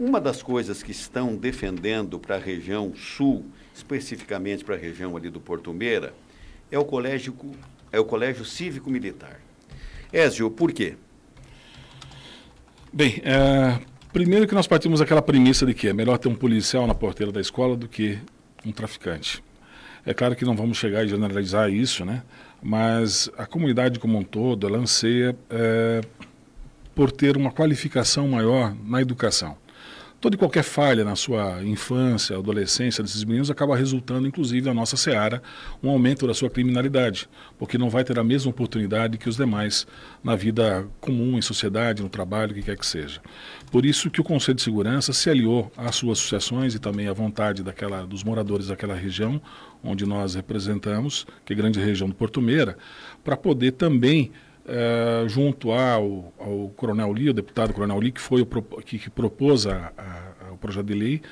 Uma das coisas que estão defendendo para a região sul, especificamente para a região ali do Porto Meira, é o colégio, é o colégio cívico militar. Ézio, por quê? Bem, é, primeiro que nós partimos daquela premissa de que é melhor ter um policial na porteira da escola do que um traficante. É claro que não vamos chegar e generalizar isso, né? Mas a comunidade como um todo, ela anseia é, por ter uma qualificação maior na educação toda e qualquer falha na sua infância, adolescência desses meninos acaba resultando, inclusive, na nossa seara, um aumento da sua criminalidade, porque não vai ter a mesma oportunidade que os demais na vida comum, em sociedade, no trabalho, o que quer que seja. Por isso que o Conselho de Segurança se aliou às suas associações e também à vontade daquela, dos moradores daquela região onde nós representamos, que é a grande região do Porto Meira, para poder também é, junto ao, ao Coronel Lee, o deputado Coronel Lee, que foi o que, que propôs a, a, o projeto de lei,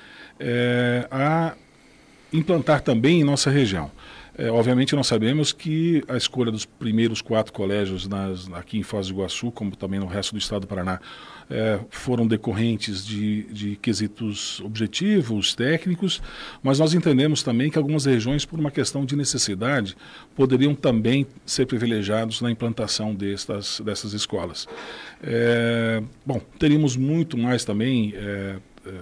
é, a implantar também em nossa região. É, obviamente nós sabemos que a escolha dos primeiros quatro colégios nas, aqui em Foz do Iguaçu, como também no resto do estado do Paraná, é, foram decorrentes de, de quesitos objetivos, técnicos, mas nós entendemos também que algumas regiões, por uma questão de necessidade, poderiam também ser privilegiados na implantação destas, dessas escolas. É, bom, teríamos muito mais também é, é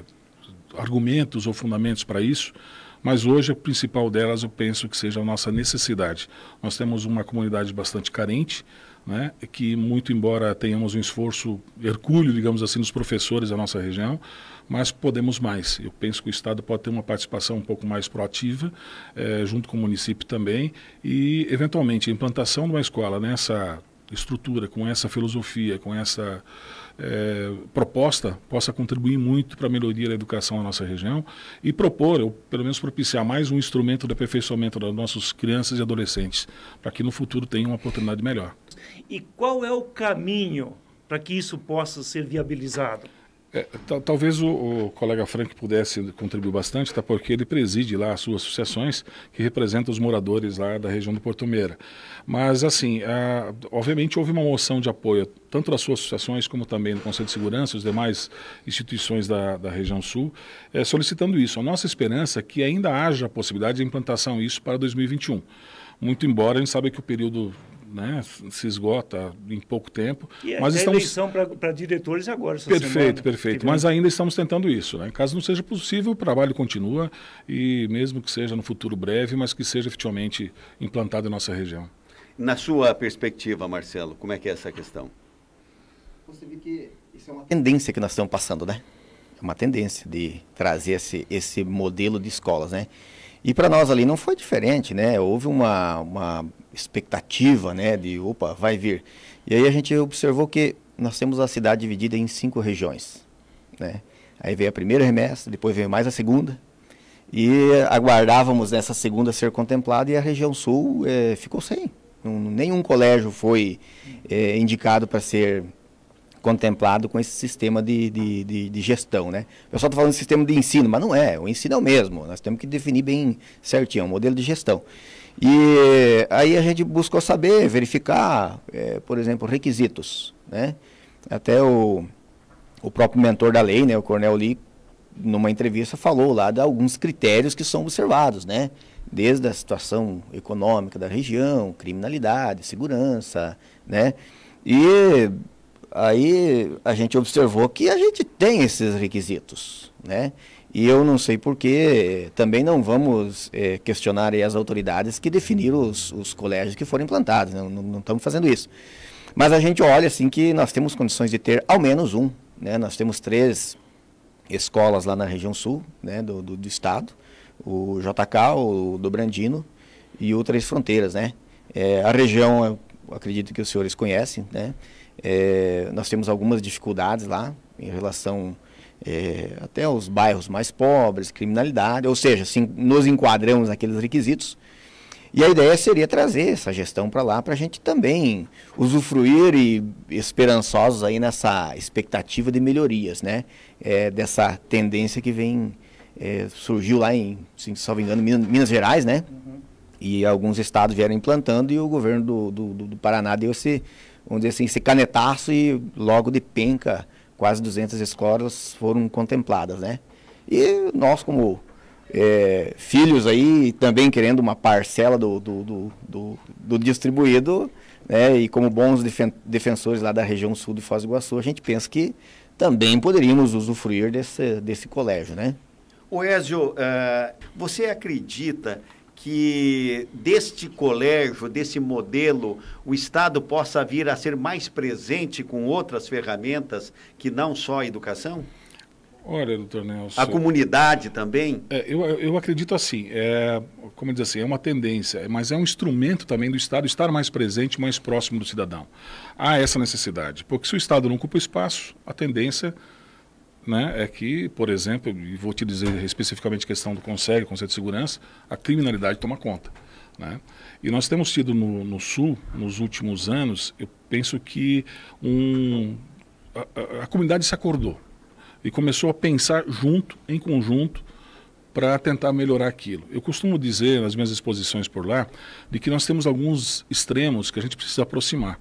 argumentos ou fundamentos para isso, mas hoje a principal delas eu penso que seja a nossa necessidade. Nós temos uma comunidade bastante carente, né, que muito embora tenhamos um esforço hercúleo, digamos assim, dos professores da nossa região, mas podemos mais. Eu penso que o Estado pode ter uma participação um pouco mais proativa, eh, junto com o município também, e eventualmente a implantação de uma escola nessa estrutura, com essa filosofia, com essa é, proposta possa contribuir muito para a melhoria da educação na nossa região e propor, ou pelo menos propiciar mais um instrumento de aperfeiçoamento das nossas crianças e adolescentes, para que no futuro tenham uma oportunidade melhor. E qual é o caminho para que isso possa ser viabilizado? É, talvez o, o, colega Frank pudesse contribuir bastante, tá? porque ele preside lá as suas associações que representam os moradores lá da região do Porto Meira. Mas, assim, a, obviamente houve uma moção de apoio, tanto das suas associações como também do Conselho de Segurança e as demais instituições da, da região sul, é, solicitando isso. A nossa esperança é que ainda haja a possibilidade de implantação isso para 2021. Muito embora a gente sabe que o período né, se esgota em pouco tempo. E é mas é estamos eleição para diretores agora. perfeito, semana. perfeito. mas ainda estamos tentando isso. Né? Caso não seja possível, o trabalho continua e mesmo que seja no futuro breve, mas que seja efetivamente implantado em nossa região. Na sua perspectiva, Marcelo, como é que é essa questão? Você vê que isso é uma tendência que nós estamos passando, né? É uma tendência de trazer esse, esse modelo de escolas, né? E para nós ali não foi diferente, né? Houve uma, uma expectativa, né? De, opa, vai vir. E aí a gente observou que nós temos a cidade dividida em cinco regiões, né? Aí veio a primeira remessa, depois veio mais a segunda. E aguardávamos essa segunda ser contemplada e a região sul é, ficou sem. Nenhum colégio foi é, indicado para ser contemplado com esse sistema de, de, de, de gestão. Né? O pessoal está falando de sistema de ensino, mas não é. O ensino é o mesmo. Nós temos que definir bem certinho, o é um modelo de gestão. E aí a gente buscou saber, verificar, é, por exemplo, requisitos. Né? Até o, o próprio mentor da lei, né, o Cornel Lee, numa entrevista falou lá de alguns critérios que são observados, né? Desde a situação econômica da região, criminalidade, segurança, né? E Aí a gente observou que a gente tem esses requisitos, né? E eu não sei porquê, também não vamos é, questionar as autoridades que definiram os, os colégios que foram implantados, né? não, não estamos fazendo isso. Mas a gente olha assim que nós temos condições de ter ao menos um, né? Nós temos três escolas lá na região sul né? do, do, do estado, o JK, o Dobrandino e o Três Fronteiras, né? É, a região, acredito que os senhores conhecem, né? É, nós temos algumas dificuldades lá em relação é, até aos bairros mais pobres, criminalidade, ou seja, sim, nos enquadramos naqueles requisitos. E a ideia seria trazer essa gestão para lá para a gente também usufruir e esperançosos aí nessa expectativa de melhorias, né? É, dessa tendência que vem é, surgiu lá em, se não me engano, Minas, Gerais, né? Uhum. E alguns estados vieram implantando e o governo do, do, do Paraná deu esse vamos dizer assim, esse canetaço e logo de penca, quase 200 escolas foram contempladas, né? E nós, como é, filhos aí, também querendo uma parcela do, do, do, do, do distribuído, né? E como bons defen defensores lá da região sul de Foz do Iguaçu, a gente pensa que também poderíamos usufruir desse, desse colégio, né? O Ezio, uh, você acredita que deste colégio, desse modelo, o Estado possa vir a ser mais presente com outras ferramentas que não só a educação? Olha, doutor Nelson. A comunidade também? É, eu, eu acredito assim, é, como diz assim, é uma tendência, mas é um instrumento também do Estado estar mais presente, mais próximo do cidadão. Há essa necessidade, porque se o Estado não ocupa espaço, a tendência né, é que, por exemplo, e vou te dizer especificamente a questão do Conselho, Conselho de Segurança, a criminalidade toma conta. Né? E nós temos tido no, no Sul, nos últimos anos, eu penso que um, a, a comunidade se acordou e começou a pensar junto, em conjunto, para tentar melhorar aquilo. Eu costumo dizer nas minhas exposições por lá de que nós temos alguns extremos que a gente precisa aproximar.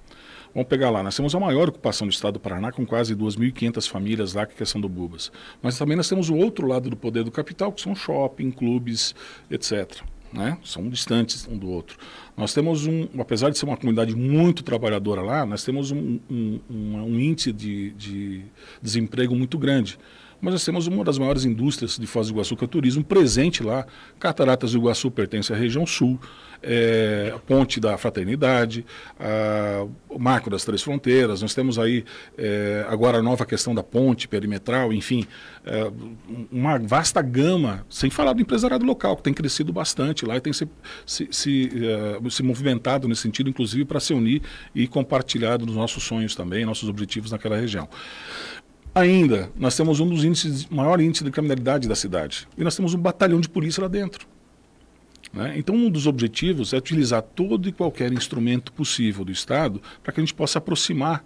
Vamos pegar lá, nós temos a maior ocupação do estado do Paraná, com quase 2.500 famílias lá que é são do Bubas. Mas também nós temos o outro lado do poder do capital, que são shopping, clubes, etc. Né? São distantes um do outro. Nós temos um, apesar de ser uma comunidade muito trabalhadora lá, nós temos um, um, um índice de, de desemprego muito grande mas nós temos uma das maiores indústrias de Foz do Iguaçu, que é o turismo, presente lá. Cataratas do Iguaçu pertence à região sul, é, a Ponte da Fraternidade, a, o Marco das Três Fronteiras, nós temos aí é, agora a nova questão da ponte perimetral, enfim, é, uma vasta gama, sem falar do empresariado local, que tem crescido bastante lá e tem se, se, se, se movimentado nesse sentido, inclusive para se unir e compartilhado nos nossos sonhos também, nossos objetivos naquela região. Ainda, nós temos um dos índices, maior índice de criminalidade da cidade. E nós temos um batalhão de polícia lá dentro. Né? Então, um dos objetivos é utilizar todo e qualquer instrumento possível do Estado para que a gente possa aproximar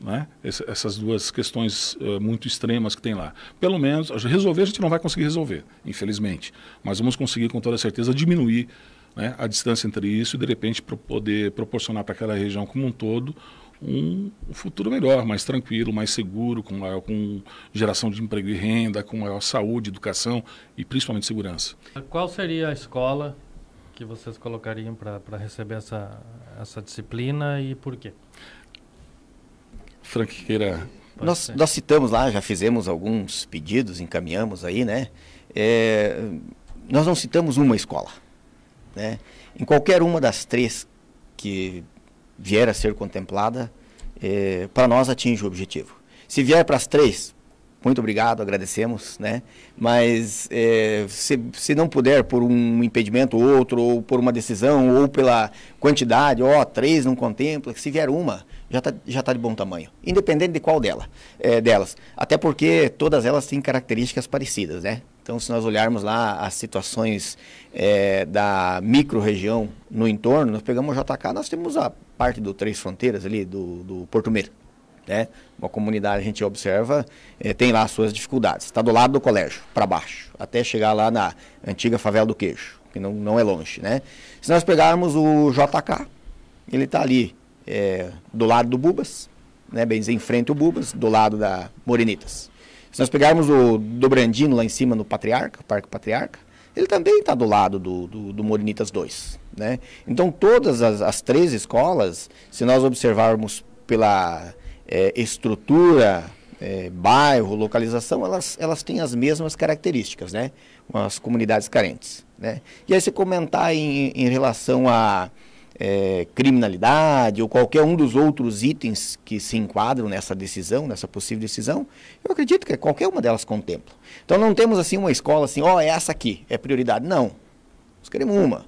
né? Essa, essas duas questões uh, muito extremas que tem lá. Pelo menos, resolver a gente não vai conseguir resolver, infelizmente, mas vamos conseguir com toda certeza diminuir né, a distância entre isso e, de repente, pro poder proporcionar para aquela região como um todo um futuro melhor, mais tranquilo, mais seguro, com, maior, com geração de emprego e renda, com maior saúde, educação e principalmente segurança. Qual seria a escola que vocês colocariam para receber essa, essa disciplina e por quê? Frank queira. Nós, nós, citamos lá, já fizemos alguns pedidos, encaminhamos aí, né? É, nós não citamos uma escola. Né? Em qualquer uma das três que vier a ser contemplada, é, para nós atinge o objetivo. Se vier para as três, muito obrigado, agradecemos, né? Mas é, se, se não puder por um impedimento ou outro, ou por uma decisão, ou pela quantidade, ó, oh, três não contempla, se vier uma, já está já tá de bom tamanho, independente de qual dela, é, delas. Até porque todas elas têm características parecidas, né? Então, se nós olharmos lá as situações é, da micro-região no entorno, nós pegamos o JK, nós temos a parte do Três Fronteiras ali, do, do Porto Meiro. Né? Uma comunidade a gente observa, é, tem lá as suas dificuldades. Está do lado do colégio, para baixo, até chegar lá na antiga favela do Queixo, que não, não é longe. Né? Se nós pegarmos o JK, ele está ali é, do lado do Bubas, né? bem em frente ao Bubas, do lado da Morenitas. Se nós pegarmos o Dobrandino lá em cima no Patriarca, Parque Patriarca, ele também está do lado do, do, do Morinitas 2. Né? Então, todas as, as, três escolas, se nós observarmos pela é, estrutura, é, bairro, localização, elas, elas têm as mesmas características, né? as comunidades carentes. Né? E aí, se comentar em, em relação a é, criminalidade ou qualquer um dos outros itens que se enquadram nessa decisão, nessa possível decisão, eu acredito que qualquer uma delas contempla. Então não temos assim uma escola assim, ó, oh, é essa aqui, é prioridade. Não. Nós queremos uma,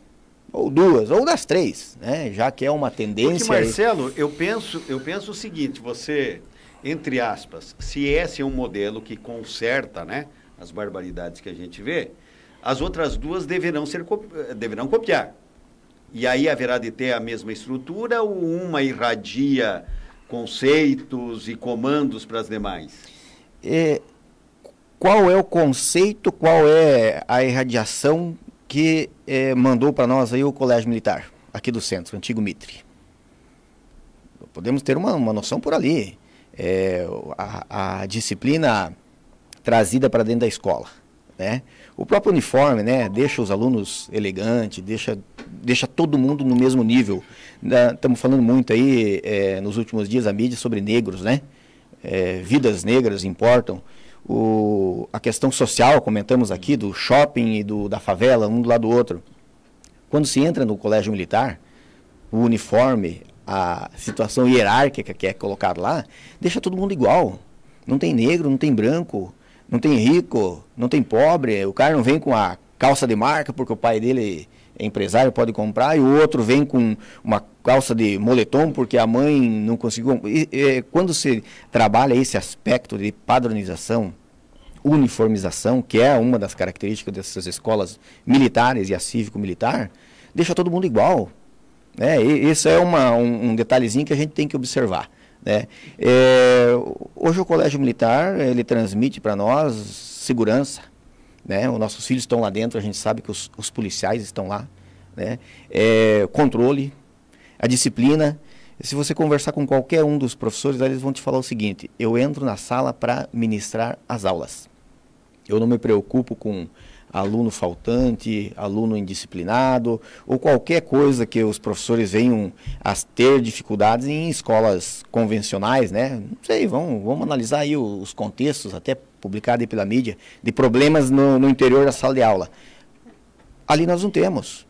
ou duas, ou das três, né? Já que é uma tendência. Porque, Marcelo, eu penso, eu penso o seguinte, você, entre aspas, se esse é um modelo que conserta, né, as barbaridades que a gente vê, as outras duas deverão ser eh, deverão copiar. E aí haverá de ter a mesma estrutura ou uma irradia conceitos e comandos para as demais? É, qual é o conceito, qual é a irradiação que é, mandou para nós aí o Colégio Militar, aqui do centro, o antigo Mitre? Podemos ter uma, uma noção por ali. É, a, a disciplina trazida para dentro da escola né? O próprio uniforme né, deixa os alunos elegantes, deixa, deixa todo mundo no mesmo nível. Estamos né, falando muito aí, é, nos últimos dias, a mídia sobre negros, né? É, vidas negras importam. O, a questão social, comentamos aqui, do shopping e do, da favela, um do lado do outro. Quando se entra no colégio militar, o uniforme, a situação hierárquica que é colocada lá, deixa todo mundo igual. Não tem negro, não tem branco não tem rico, não tem pobre, o cara não vem com a calça de marca porque o pai dele é empresário, pode comprar, e o outro vem com uma calça de moletom porque a mãe não conseguiu. E, e, quando se trabalha esse aspecto de padronização, uniformização, que é uma das características dessas escolas militares e a cívico-militar, deixa todo mundo igual. Né? é uma, um, um detalhezinho que a gente tem que observar. Né? É, hoje o Colégio Militar, ele transmite para nós segurança, né? Os nossos filhos estão lá dentro, a gente sabe que os, os policiais estão lá, né? É, controle, a disciplina. Se você conversar com qualquer um dos professores, eles vão te falar o seguinte: eu entro na sala para ministrar as aulas. Eu não me preocupo com aluno faltante, aluno indisciplinado, ou qualquer coisa que os professores venham a ter dificuldades em escolas convencionais, né? Não sei, vamos, vamos analisar aí os contextos, até publicado aí pela mídia, de problemas no, no interior da sala de aula. Ali nós não temos.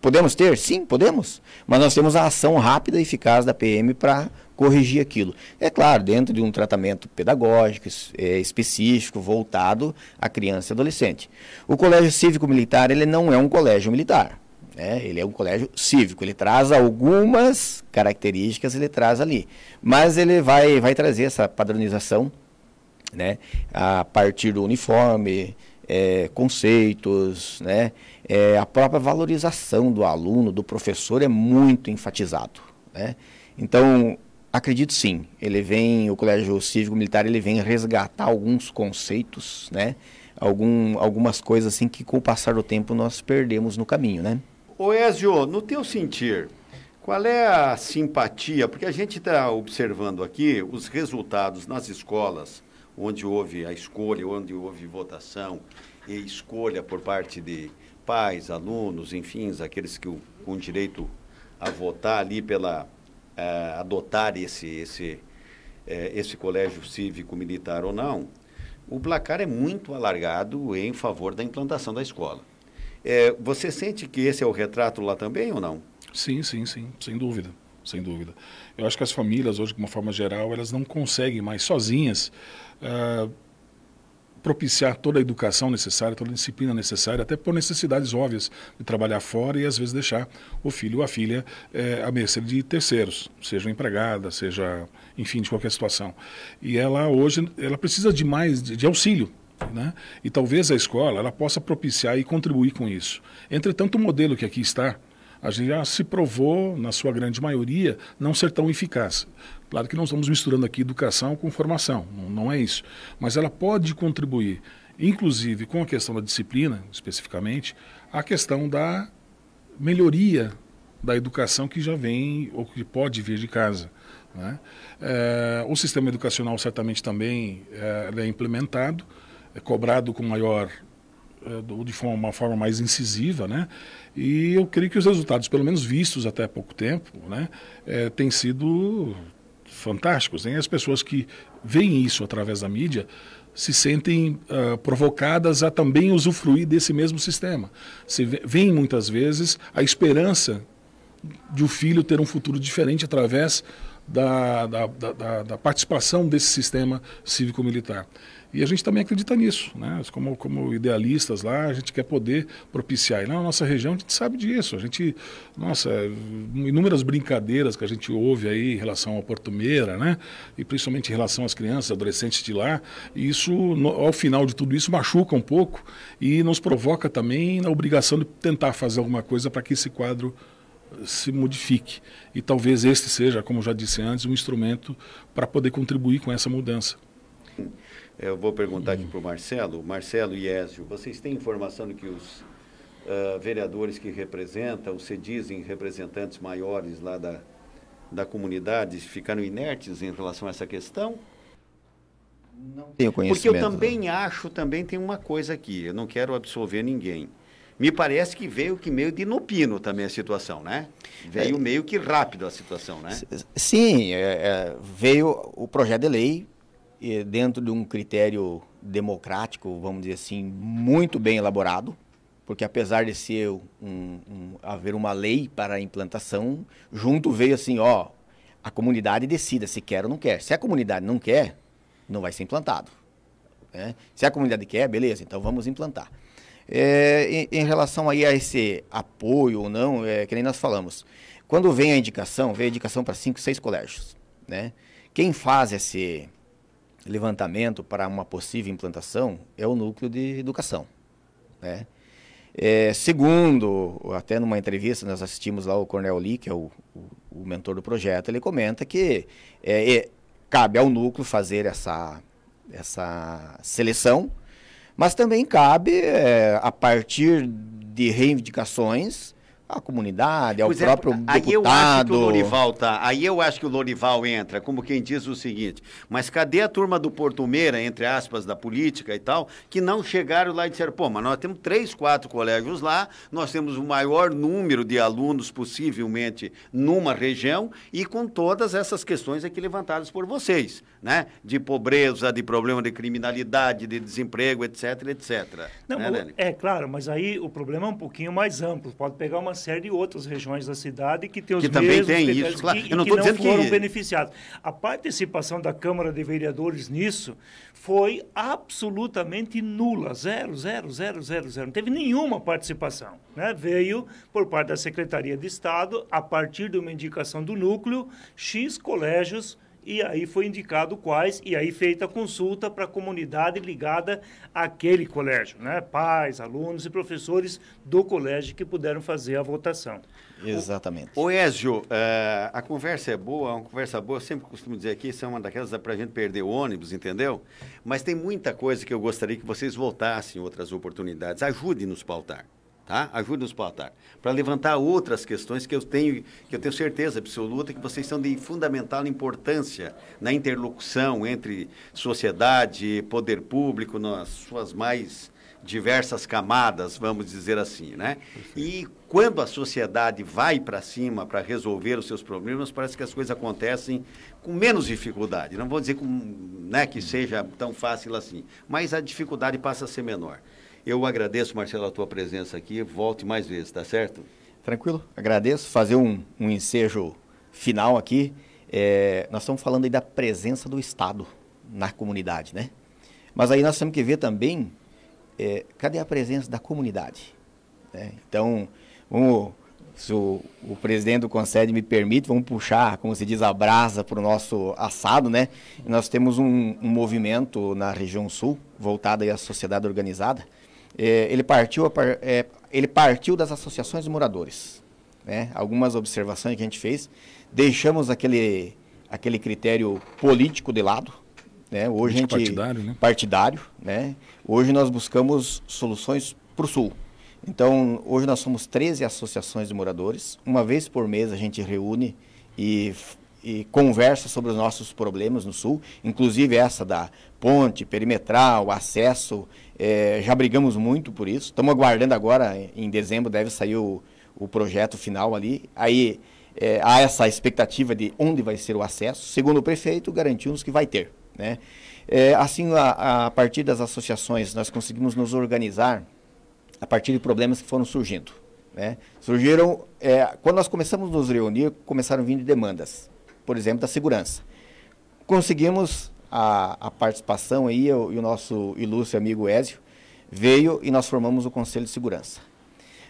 Podemos ter? Sim, podemos. Mas nós temos a ação rápida e eficaz da PM para corrigir aquilo. É claro, dentro de um tratamento pedagógico é, específico, voltado à criança e adolescente. O Colégio Cívico Militar, ele não é um colégio militar. Né? Ele é um colégio cívico, ele traz algumas características, ele traz ali. Mas ele vai, vai trazer essa padronização né? a partir do uniforme, é, conceitos, né? É, a própria valorização do aluno, do professor é muito enfatizado. Né? Então, Acredito sim. Ele vem, o Colégio Cívico Militar, ele vem resgatar alguns conceitos, né? Algum, algumas coisas assim que com o passar do tempo nós perdemos no caminho, né? Ô Ezio, no teu sentir, qual é a simpatia? Porque a gente está observando aqui os resultados nas escolas, onde houve a escolha, onde houve votação e escolha por parte de pais, alunos, enfim, aqueles que com direito a votar ali pela uh, adotar esse, esse, eh, esse colégio cívico militar ou não, o placar é muito alargado em favor da implantação da escola. Eh, você sente que esse é o retrato lá também ou não? Sim, sim, sim, sem dúvida, sem dúvida. Eu acho que as famílias hoje, de uma forma geral, elas não conseguem mais sozinhas uh, propiciar toda a educação necessária, toda a disciplina necessária, até por necessidades óbvias de trabalhar fora e às vezes deixar o filho ou a filha é, à mercê de terceiros, seja empregada, seja, enfim, de qualquer situação. E ela hoje, ela precisa de mais, de, de auxílio, né? E talvez a escola ela possa propiciar e contribuir com isso. Entretanto, o modelo que aqui está, a gente já se provou, na sua grande maioria, não ser tão eficaz. Claro que não estamos misturando aqui educação com formação, não, não é isso. Mas ela pode contribuir, inclusive com a questão da disciplina, especificamente, a questão da melhoria da educação que já vem ou que pode vir de casa. Né? É, o sistema educacional certamente também é, é implementado, é cobrado com maior é, ou de forma, uma forma mais incisiva, né? E eu creio que os resultados, pelo menos vistos até há pouco tempo, né, é, têm sido fantásticos. Né? As pessoas que veem isso através da mídia se sentem uh, provocadas a também usufruir desse mesmo sistema. Se vem muitas vezes a esperança de o um filho ter um futuro diferente através da, da, da, da participação desse sistema cívico-militar. E a gente também acredita nisso, né? Como, como idealistas lá, a gente quer poder propiciar. E na nossa região a gente sabe disso. A gente, nossa, inúmeras brincadeiras que a gente ouve aí em relação Porto Portumeira, né? E principalmente em relação às crianças, adolescentes de lá. E isso, no, ao final de tudo isso, machuca um pouco e nos provoca também na obrigação de tentar fazer alguma coisa para que esse quadro se modifique. E talvez este seja, como já disse antes, um instrumento para poder contribuir com essa mudança. É, eu vou perguntar aqui para o Marcelo. Marcelo e Ézio, vocês têm informação de que os uh, vereadores que representam, se dizem representantes maiores lá da, da comunidade, ficaram inertes em relação a essa questão? Não tenho conhecimento. Né? Porque eu também não. acho, também tem uma coisa aqui, eu não quero absolver ninguém. Me parece que veio que meio de inopino também a situação, né? Veio é, meio que rápido a situação, né? Sim, é, é, veio o projeto de lei dentro de um critério democrático, vamos dizer assim, muito bem elaborado, porque apesar de ser um, um, haver uma lei para a implantação, junto veio assim, ó, a comunidade decida se quer ou não quer. Se a comunidade não quer, não vai ser implantado. Né? Se a comunidade quer, beleza, então vamos implantar. É, em, em, relação aí a esse apoio ou não, é, que nem nós falamos, quando vem a indicação, vem a indicação para cinco, seis colégios, né? Quem faz esse levantamento para uma possível implantação é o núcleo de educação. Né? É, segundo, até numa entrevista nós assistimos lá o Cornel Lee, que é o, o, o mentor do projeto, ele comenta que é, é, cabe ao núcleo fazer essa, essa seleção, mas também cabe, é, a partir de reivindicações, a comunidade, ao é, próprio aí deputado. Aí eu acho que o Lorival tá. Aí eu acho que o Lorival entra, como quem diz o seguinte: mas cadê a turma do Portumeira, entre aspas, da política e tal, que não chegaram lá e disseram, pô, mas nós temos três, quatro colégios lá, nós temos o maior número de alunos possivelmente numa região e com todas essas questões aqui levantadas por vocês, né? De pobreza, de problema de criminalidade, de desemprego, etc, etc. Não, né, é, é claro, mas aí o problema é um pouquinho mais amplo. Pode pegar uma série e outras regiões da cidade que tem os que mesmos também tem isso, claro. que, Eu não que não foram que... beneficiados. A participação da Câmara de Vereadores nisso foi absolutamente nula, zero, zero, zero, zero, zero. Não teve nenhuma participação. Né? Veio por parte da Secretaria de Estado, a partir de uma indicação do núcleo, X colégios e aí foi indicado quais, e aí feita a consulta para a comunidade ligada àquele colégio, né? Pais, alunos e professores do colégio que puderam fazer a votação. Exatamente. O, o é, a conversa é boa, uma conversa boa, eu sempre costumo dizer aqui, isso é uma daquelas para a gente perder o ônibus, entendeu? Mas tem muita coisa que eu gostaria que vocês voltassem em outras oportunidades. Ajude-nos pautar tá? Ajude-nos, Platar, para levantar outras questões que eu tenho, que eu tenho certeza absoluta que vocês são de fundamental importância na interlocução entre sociedade, poder público, nas suas mais diversas camadas, vamos dizer assim, né? E quando a sociedade vai para cima para resolver os seus problemas, parece que as coisas acontecem com menos dificuldade. Não vou dizer com, né, que uhum. seja tão fácil assim, mas a dificuldade passa a ser menor. Eu agradeço, Marcelo, a tua presença aqui. Volte mais vezes, tá certo? Tranquilo, agradeço. Fazer um, um ensejo final aqui. É, nós estamos falando aí da presença do Estado na comunidade, né? Mas aí nós temos que ver também é, cadê a presença da comunidade. Né? Então, vamos, se o, o presidente do Conselho me permite, vamos puxar, como se diz, a brasa para o nosso assado, né? E nós temos um, um, movimento na região sul voltado à sociedade organizada é, ele, partiu é, ele partiu das associações de moradores. Né? Algumas observações que a gente fez, deixamos aquele, aquele critério político de lado. Né? Hoje gente, partidário, né? partidário né? Hoje nós buscamos soluções para o Sul. Então, hoje nós somos 13 associações de moradores. Uma vez por mês a gente reúne e e conversa sobre os nossos problemas no Sul, inclusive essa da ponte, perimetral, acesso. É, já brigamos muito por isso. Estamos aguardando agora, em dezembro deve sair o, o projeto final ali. Aí é, há essa expectativa de onde vai ser o acesso. Segundo o prefeito, garantiu-nos que vai ter. Né? É, assim, a, a partir das associações, nós conseguimos nos organizar a partir de problemas que foram surgindo. Né? Surgiram, é, quando nós começamos a nos reunir, começaram a vir demandas por exemplo, da segurança. Conseguimos a, a participação aí, eu, e o nosso ilustre amigo Ézio veio e nós formamos o Conselho de Segurança.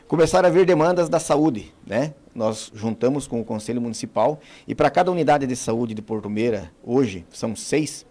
Começaram a vir demandas da saúde, né? Nós juntamos com o Conselho Municipal e para cada unidade de saúde de Porto Meira, hoje são seis,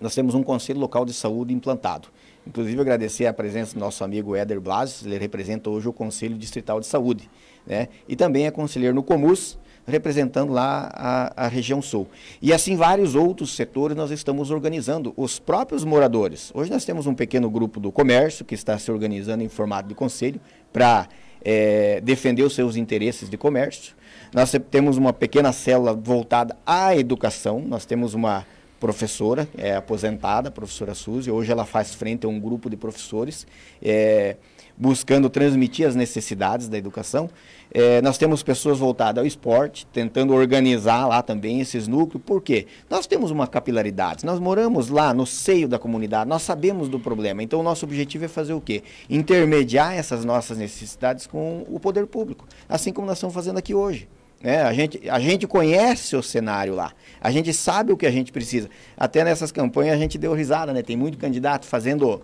nós temos um Conselho Local de Saúde implantado. Inclusive, agradecer a presença do nosso amigo Éder Blases, ele representa hoje o Conselho Distrital de Saúde. Né? E também é conselheiro no Comus representando lá a, a, região sul. E assim vários outros setores nós estamos organizando, os próprios moradores. Hoje nós temos um pequeno grupo do comércio que está se organizando em formato de conselho para é, defender os seus interesses de comércio. Nós temos uma pequena célula voltada à educação, nós temos uma professora, é aposentada, a professora Suzy, hoje ela faz frente a um grupo de professores, é, buscando transmitir as necessidades da educação. É, nós temos pessoas voltadas ao esporte, tentando organizar lá também esses núcleos. Por quê? Nós temos uma capilaridade, nós moramos lá no seio da comunidade, nós sabemos do problema. Então, o nosso objetivo é fazer o quê? Intermediar essas nossas necessidades com o poder público, assim como nós estamos fazendo aqui hoje. É, a, gente, a gente conhece o cenário lá, a gente sabe o que a gente precisa. Até nessas campanhas a gente deu risada, né? Tem muito candidato fazendo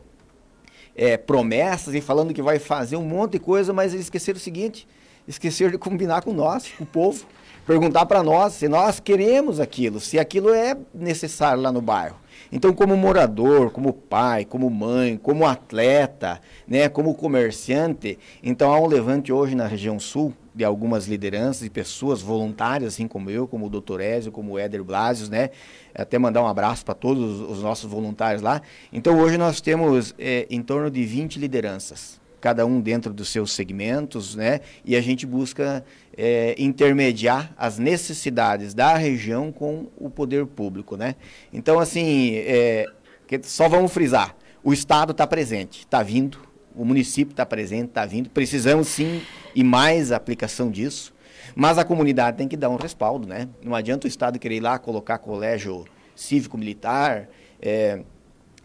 é, promessas e falando que vai fazer um monte de coisa, mas eles esqueceram o seguinte: esqueceram de combinar com nós, com o povo, perguntar para nós se nós queremos aquilo, se aquilo é necessário lá no bairro. Então, como morador, como pai, como mãe, como atleta, né, como comerciante, então há um levante hoje na região sul de algumas lideranças e pessoas voluntárias, assim como eu, como o Dr. Ezio, como o Éder Blasius, né? Até mandar um abraço para todos os nossos voluntários lá. Então, hoje nós temos é, em torno de 20 lideranças, cada um dentro dos seus segmentos, né? E a gente busca é, intermediar as necessidades da região com o poder público, né? Então, assim, é, só vamos frisar, o Estado está presente, está vindo, o município está presente, está vindo. Precisamos sim e mais aplicação disso. Mas a comunidade tem que dar um respaldo, né? Não adianta o Estado querer ir lá colocar colégio cívico-militar, é,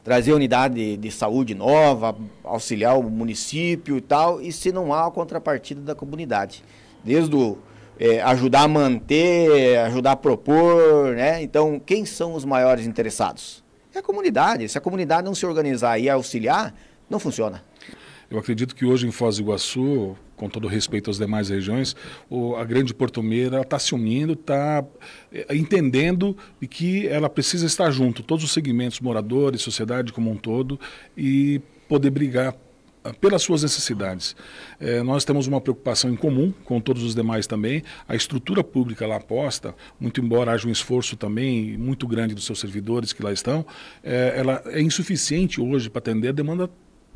trazer unidade de saúde nova, auxiliar o município e tal, e se não há a contrapartida da comunidade. Desde o, é, ajudar a manter, ajudar a propor, né? Então, quem são os maiores interessados? É a comunidade. Se a comunidade não se organizar e auxiliar, não funciona. Eu acredito que hoje em Foz do Iguaçu, com todo respeito às demais regiões, a grande portomeira está se unindo, está eh, entendendo que ela precisa estar junto, todos os segmentos, moradores, sociedade como um todo, e poder brigar ah, pelas suas necessidades. É, nós temos uma preocupação em comum com todos os demais também. A estrutura pública lá aposta muito embora haja um esforço também muito grande dos seus servidores que lá estão, é, ela é insuficiente hoje para atender a demanda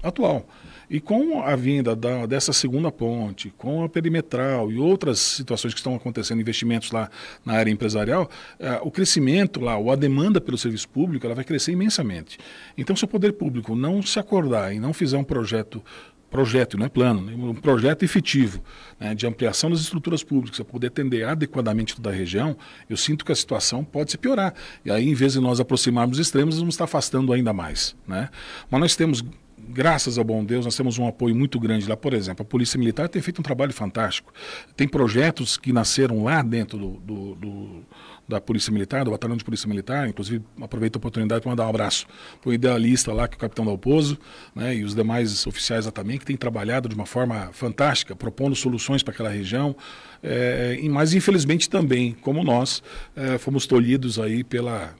atual. E com a vinda da, dessa segunda ponte, com a perimetral e outras situações que estão acontecendo, investimentos lá na área empresarial, eh, o crescimento lá, ou a demanda pelo serviço público, ela vai crescer imensamente. Então, se o poder público não se acordar e não fizer um projeto projeto, não é plano, né, um projeto efetivo né? de ampliação das estruturas públicas, para poder atender adequadamente toda a região, eu sinto que a situação pode se piorar. E aí, em vez de nós aproximarmos extremos, vamos estar afastando ainda mais. Né? Mas nós temos graças ao bom Deus, nós temos um apoio muito grande lá. Por exemplo, a Polícia Militar tem feito um trabalho fantástico. Tem projetos que nasceram lá dentro do, do, do da Polícia Militar, do Batalhão de Polícia Militar. Inclusive, aproveito a oportunidade para mandar um abraço para o idealista lá, que é o Capitão Dalpozo, né, e os demais oficiais lá também, que têm trabalhado de uma forma fantástica, propondo soluções para aquela região. É, mas, infelizmente, também, como nós, é, fomos tolhidos aí pela,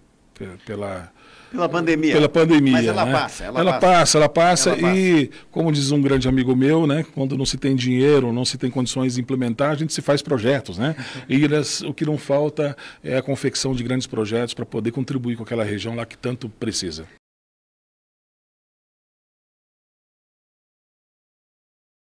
pela pela pandemia. Pela pandemia. Mas ela né? passa, ela, ela passa. passa. Ela passa, ela passa. E, como diz um grande amigo meu, né? Quando não se tem dinheiro, não se tem condições de implementar, a gente se faz projetos, né? E o que não falta é a confecção de grandes projetos para poder contribuir com aquela região lá que tanto precisa.